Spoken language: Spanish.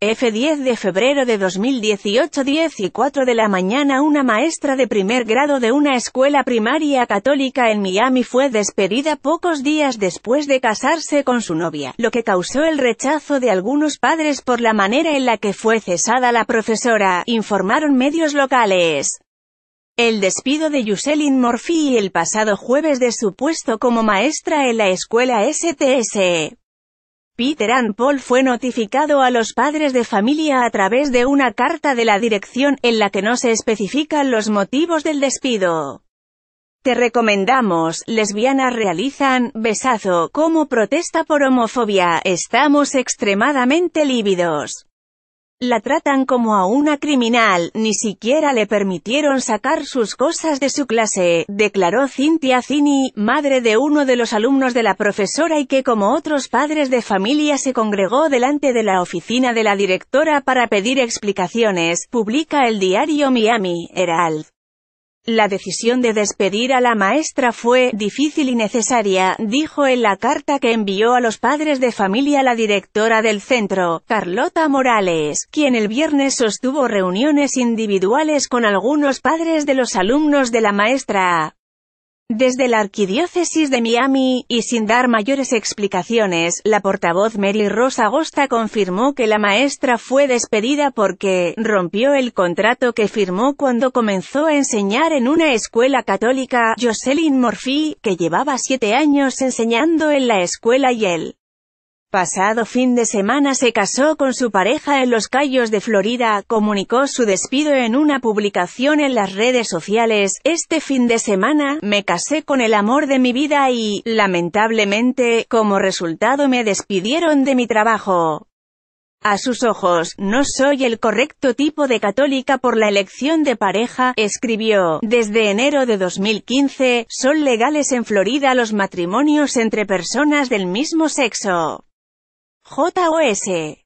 F10 de febrero de 2018 10 y de la mañana una maestra de primer grado de una escuela primaria católica en Miami fue despedida pocos días después de casarse con su novia, lo que causó el rechazo de algunos padres por la manera en la que fue cesada la profesora, informaron medios locales. El despido de Yuselin Morphy el pasado jueves de su puesto como maestra en la escuela STS Peter and Paul fue notificado a los padres de familia a través de una carta de la dirección, en la que no se especifican los motivos del despido. Te recomendamos, lesbianas realizan, besazo, como protesta por homofobia, estamos extremadamente lívidos. La tratan como a una criminal, ni siquiera le permitieron sacar sus cosas de su clase, declaró Cynthia Cini, madre de uno de los alumnos de la profesora y que como otros padres de familia se congregó delante de la oficina de la directora para pedir explicaciones, publica el diario Miami Herald. La decisión de despedir a la maestra fue «difícil y necesaria», dijo en la carta que envió a los padres de familia la directora del centro, Carlota Morales, quien el viernes sostuvo reuniones individuales con algunos padres de los alumnos de la maestra. Desde la Arquidiócesis de Miami, y sin dar mayores explicaciones, la portavoz Mary Rosa Agosta confirmó que la maestra fue despedida porque rompió el contrato que firmó cuando comenzó a enseñar en una escuela católica, Jocelyn Murphy, que llevaba siete años enseñando en la escuela y él. Pasado fin de semana se casó con su pareja en Los callos de Florida, comunicó su despido en una publicación en las redes sociales, este fin de semana, me casé con el amor de mi vida y, lamentablemente, como resultado me despidieron de mi trabajo. A sus ojos, no soy el correcto tipo de católica por la elección de pareja, escribió. Desde enero de 2015, son legales en Florida los matrimonios entre personas del mismo sexo. JOS